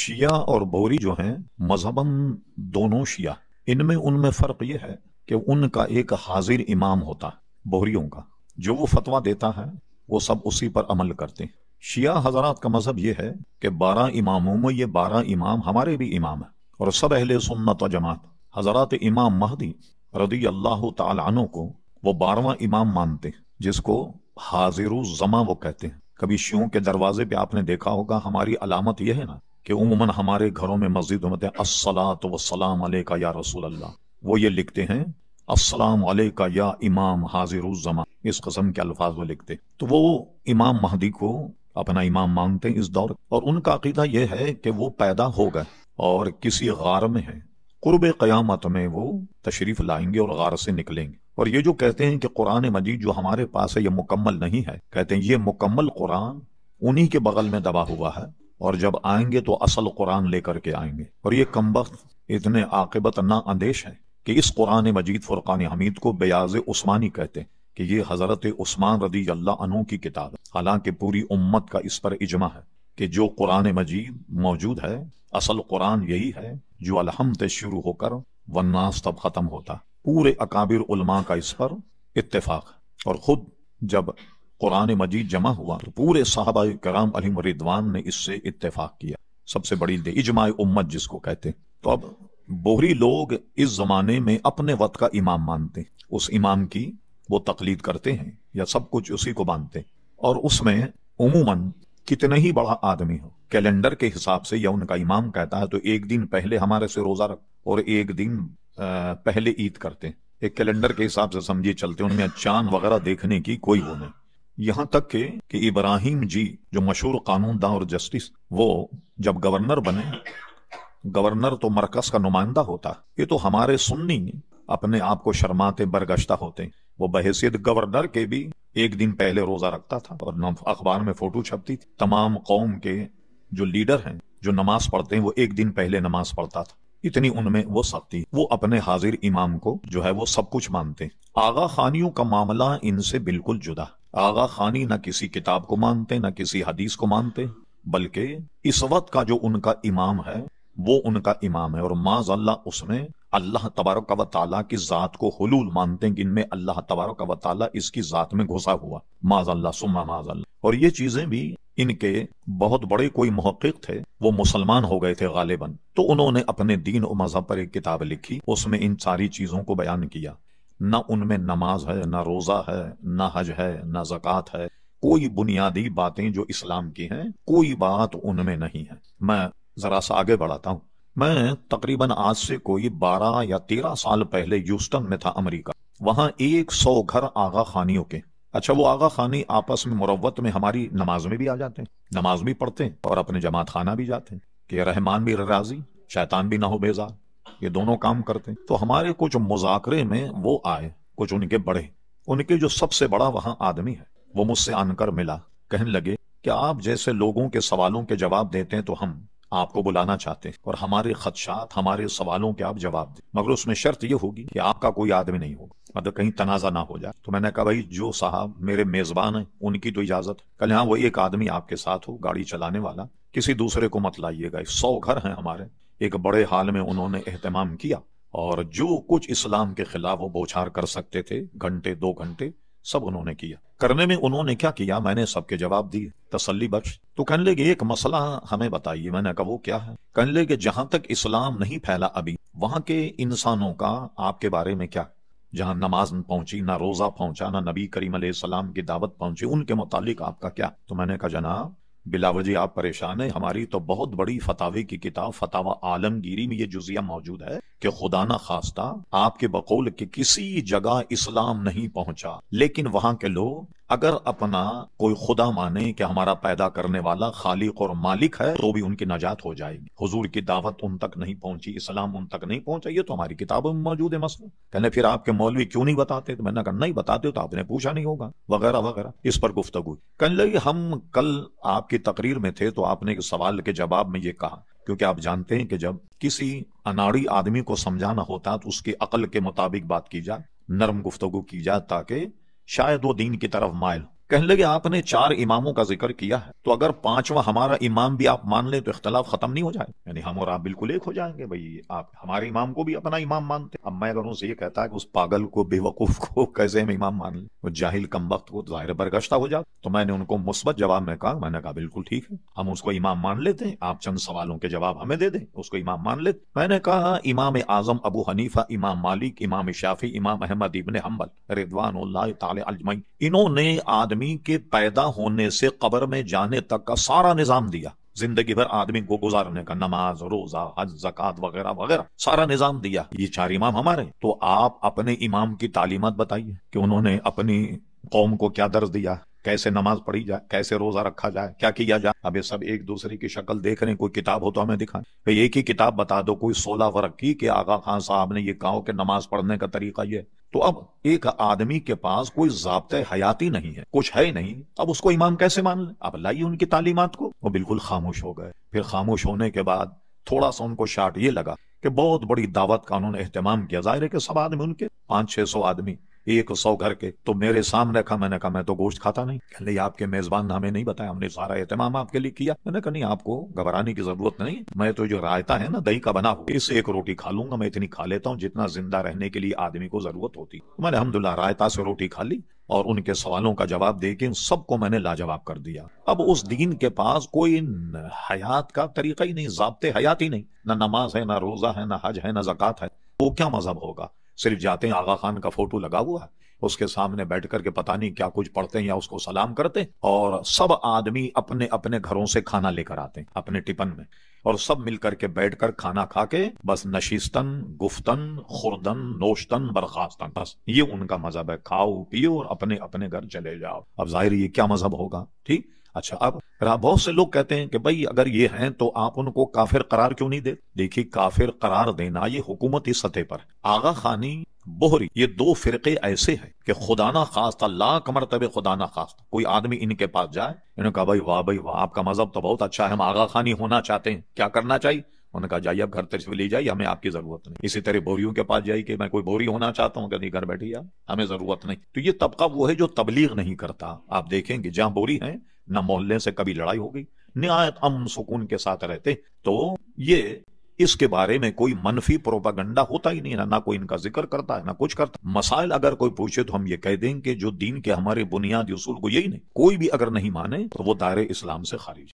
शिया और बोरी जो हैं मजहबन दोनों शिया इनमें उनमें फ़र्क यह है कि उनका एक हाजिर इमाम होता है बोरियों का जो वो फतवा देता है वो सब उसी पर अमल करते हैं शिया हजरात का मजहब यह है कि बारह इमामों में ये बारह इमाम हमारे भी इमाम है और सब अहले सुन्नत व जमात हजरत इमाम महदी रदी अल्लाह तु को वो बारवा इमाम मानते हैं जिसको हाजिर जमा वो कहते हैं कभी शियों के दरवाजे पे आपने देखा होगा हमारी अलामत यह है ना कि उमूमन हमारे घरों में मस्जिद में असलात वसलाम का या रसूल अल्लाह वो ये लिखते हैं असलाम का या इमाम हाजिर इस कस्म के अल्फाज वो लिखते तो वो इमाम महदी को अपना इमाम मांगते हैं इस दौर और उनका अकीदा यह है कि वो पैदा हो गए और किसी गार में है कुर्ब क़यामत में वो तशरीफ़ लाएंगे और गार से निकलेंगे और ये जो कहते हैं कि कुरान मजीद जो हमारे पास है ये मुकम्मल नहीं है कहते हैं ये मुकम्मल कुरान उन्हीं के बगल में दबा हुआ है और जब आएंगे तो असल कुरान लेकर के आएंगे और ये कमबख्त इतने आकबत ना अंदेश है कि इस कुरान मजीद फुरकान हमीद को बयाज उस्मानी कहते हैं कि ये हज़रत उस्मान रदी अल्लाह की किताब है हालांकि पूरी उम्मत का इस पर इजमा है कि जो कुरान मजीद मौजूद है असल कुरान यही है जो अलहम से शुरू होकर वन्नास तब ख़त्म होता पूरे अकाबिर उलमा का इस पर इतफाक़ और ख़ुद जब कुरान मजीद जमा हुआ तो पूरे साहबा कराम अली रिदवान ने इससे इतफाक किया सबसे बड़ी इजमाय उम्मत जिसको कहते हैं तो अब बोहरी लोग इस जमाने में अपने वक्त का इमाम मानते उस इमाम की वो तकलीद करते हैं या सब कुछ उसी को मानते और उसमें उमूमन कितने ही बड़ा आदमी हो कैलेंडर के हिसाब से या उनका इमाम कहता है तो एक दिन पहले हमारे से रोजा रख और एक दिन पहले ईद करते एक कैलेंडर के हिसाब से समझिए चलते उनमें चांद वगैरह देखने की कोई वो नहीं यहाँ तक के कि इब्राहिम जी जो मशहूर कानून दा और जस्टिस वो जब गवर्नर बने गवर्नर तो मरकज का नुमाइंदा होता ये तो हमारे सुन्नी अपने आप को शर्माते बरगश्ता होते वो बहसीत गवर्नर के भी एक दिन पहले रोजा रखता था और अखबार में फोटो छपती थी तमाम कौम के जो लीडर हैं जो नमाज पढ़ते हैं वो एक दिन पहले नमाज पढ़ता था इतनी उनमें वो सख्ती वो अपने हाजिर इमाम को जो है वो सब कुछ मानते आगा खानियों का मामला इनसे बिल्कुल जुदा आगा खानी ना किसी किताब को मानते ना किसी हदीस को मानते बल्कि इस वक्त का जो उनका इमाम है वो उनका इमाम है और माज अल्लाह उसमें अल्लाह तबारक वाली की ज़ात को हलूल मानते हैं जिनमें अल्लाह तबारक वाली इसकी ज़ात में घुसा हुआ माज अल्लाह सुम्मा माज अल्लाह और ये चीज़ें भी इनके बहुत बड़े कोई महक़ थे वो मुसलमान हो गए थे गालिबन तो उन्होंने अपने दीन और मजहब पर एक किताब लिखी उसमें इन सारी चीज़ों को बयान किया ना उनमें नमाज है ना रोज़ा है ना हज है ना जक़ात है कोई बुनियादी बातें जो इस्लाम की हैं कोई बात उनमें नहीं है मैं ज़रा सा आगे बढ़ाता हूँ मैं तकरीबन आज से कोई बारह या तेरह साल पहले यूस्टन में था अमेरिका वहाँ एक सौ घर आगा खानियों के अच्छा वो आगा खानी आपस में मुरवत में हमारी नमाज में भी आ जाते हैं नमाज भी पढ़ते हैं और अपने जमात खाना भी जाते हैं कि रहमान भी राजी शैतान भी ना हो बेजार ये दोनों काम करते तो हमारे कुछ मुजाकरे में वो आए कुछ उनके बड़े उनके जो सबसे बड़ा वहां आदमी है वो मुझसे आनकर मिला कहने लगे कि आप जैसे लोगों के सवालों के जवाब देते हैं तो हम आपको बुलाना चाहते हैं और हमारे खदशात हमारे सवालों के आप जवाब दें मगर उसमें शर्त यह होगी कि आपका कोई आदमी नहीं होगा मतलब कहीं तनाजा ना हो जाए तो मैंने कहा भाई जो साहब मेरे मेजबान हैं उनकी तो इजाजत कल यहाँ वो एक आदमी आपके साथ हो गाड़ी चलाने वाला किसी दूसरे को मत लाइएगा सौ घर हैं हमारे एक बड़े हाल में उन्होंने एहतमाम किया और जो कुछ इस्लाम के खिलाफ वो बोछार कर सकते थे घंटे दो घंटे सब उन्होंने किया करने में उन्होंने क्या किया मैंने सबके जवाब दिए तसल्ली बख्श तो कहने लगे एक मसला हमें बताइए मैंने कहा वो क्या है कहने लगे जहां तक इस्लाम नहीं फैला अभी वहां के इंसानों का आपके बारे में क्या जहां नमाज पहुंची ना रोजा पहुंचा ना नबी करीम सलाम की दावत पहुंची उनके मुतालिक आपका क्या तो मैंने कहा जनाब बिलावजी आप परेशान हैं हमारी तो बहुत बड़ी फतावे की किताब फतावा आलमगीरी में ये जुजिया मौजूद है कि खुदा ना खास्ता आपके बकौल के किसी जगह इस्लाम नहीं पहुंचा लेकिन वहां के लोग अगर अपना कोई खुदा माने कि हमारा पैदा करने वाला खालिक और मालिक है तो भी उनकी नजात हो जाएगी हुजूर की दावत उन तक नहीं पहुंची इस्लाम उन तक नहीं पहुंचा ये तो हमारी किताबों में मौजूद है मसलू कहने फिर आपके मौलवी क्यों नहीं बताते तो मैंने कहा नहीं बताते तो आपने पूछा नहीं होगा वगैरह वगैरह इस पर गुफ्तगु कह लगी हम कल आपकी तकरीर में थे तो आपने एक सवाल के जवाब में ये कहा क्योंकि आप जानते हैं कि जब किसी अनाड़ी आदमी को समझाना होता तो उसकी अकल के मुताबिक बात की जाए नरम गुफ्तगु की जाए ताकि Şayet do değil ki taraf mail. कहने लगे आपने चार इमामों का जिक्र किया है तो अगर पांचवा हमारा इमाम भी आप मान लें तो इख्तलाफ खत्म नहीं हो जाए यानी हम और आप बिल्कुल एक हो जाएंगे भाई आप हमारे इमाम को भी अपना इमाम मानते अब मैं अगर उनसे ये कहता कि उस पागल को बेवकूफ को कैसे हम इमाम मान लें वो जाहिल कम वक्त को जाहिर बरगश्ता हो जाए तो मैंने उनको मुस्बत जवाब में कहा मैंने कहा बिल्कुल ठीक है हम उसको इमाम मान लेते हैं आप चंद सवालों के जवाब हमें दे दें उसको इमाम मान लेते मैंने कहा इमाम आजम अबू हनीफा इमाम मालिक इमाम शाफी इमाम अहमद इबन हम्बल रिदवान तजमई इन्होंने आदमी आदमी के पैदा होने से कब्र में जाने तक का सारा निज़ाम दिया जिंदगी भर आदमी को गुजारने का नमाज रोजा हज जक़ात वगैरह वगैरह सारा निजाम दिया ये चार इमाम हमारे तो आप अपने इमाम की तालीमत बताइए कि उन्होंने अपनी कौम को क्या दर्ज दिया कैसे नमाज पढ़ी जाए कैसे रोजा रखा जाए क्या किया जाए अब ये सब एक दूसरे की शक्ल देख रहे हैं कोई किताब हो तो हमें दिखाएं भाई एक ही किताब बता दो कोई सोलह वर्ग की कि आगा खान साहब ने ये कहा कि नमाज पढ़ने का तरीका ये तो अब एक आदमी के पास कोई जबते हयाती नहीं है कुछ है ही नहीं अब उसको इमाम कैसे मान ले अब लाइए उनकी तालीमत को वो बिल्कुल खामोश हो गए फिर खामोश होने के बाद थोड़ा सा उनको शार्ट ये लगा कि बहुत बड़ी दावत का उन्होंने अहतमाम किया जाहिर है कि सब आदमी उनके पांच छह सौ आदमी एक सौ घर के तो मेरे सामने कहा मैंने कहा मैं तो गोश्त खाता नहीं कहने आपके मेजबान ने हमें नहीं बताया हमने सारा एहतमाम आपके लिए किया मैंने कहा नहीं आपको घबराने की जरूरत नहीं मैं तो जो रायता है ना दही का बना हुआ इस एक रोटी खा लूंगा मैं इतनी खा लेता हूँ जितना जिंदा रहने के लिए आदमी को जरूरत होती मैंने अहमदुल्ला रायता से रोटी खा ली और उनके सवालों का जवाब दे के उन सबको मैंने लाजवाब कर दिया अब उस दीन के पास कोई हयात का तरीका ही नहीं जबते हयात ही नहीं ना नमाज है ना रोजा है ना हज है ना जक़ात है वो क्या मजहब होगा सिर्फ जाते हैं आगा खान का फोटो लगा हुआ उसके सामने बैठ कर के पता नहीं क्या कुछ पढ़ते हैं या उसको सलाम करते और सब आदमी अपने अपने घरों से खाना लेकर आते हैं अपने टिफन में और सब मिलकर के बैठ कर खाना खा के बस नशीस्तन गुफ्तन खुरदन नोश्तन बर्खास्तन बस ये उनका मजहब है खाओ पियो और अपने अपने घर चले जाओ अब जाहिर ये क्या मजहब होगा ठीक अच्छा अब बहुत से लोग कहते हैं कि भाई अगर ये हैं तो आप उनको काफिर करार क्यों नहीं दे देखिए काफिर करार देना ये हुकूमती सतह पर आगा खानी बोहरी ये दो फिरके ऐसे हैं कि खुदाना खास्ता लाख मरतबे खुदाना खास्ता कोई आदमी इनके पास जाए इन्होंने कहा भाई वाह भाई वाह आपका मजहब तो बहुत अच्छा है हम आगा खानी होना चाहते हैं क्या करना चाहिए उन्होंने कहा जाइए आप घर तक ले जाइए हमें आपकी जरूरत नहीं इसी तरह बोरियों के पास जाइए कि मैं कोई बोरी होना चाहता हूँ कहीं घर बैठी आप हमें जरूरत नहीं तो ये तबका वो है जो तबलीग नहीं करता आप देखेंगे जहाँ बोरी है न मोहल्ले से कभी लड़ाई हो गई निहायत अम सुकून के साथ रहते तो ये इसके बारे में कोई मनफी प्रोपागंडा होता ही नहीं है ना कोई इनका जिक्र करता है ना कुछ करता मसाइल अगर कोई पूछे तो हम ये कह दें कि जो दीन के हमारे बुनियादी उसूल को यही नहीं कोई भी अगर नहीं माने तो वो दायरे इस्लाम से खारिज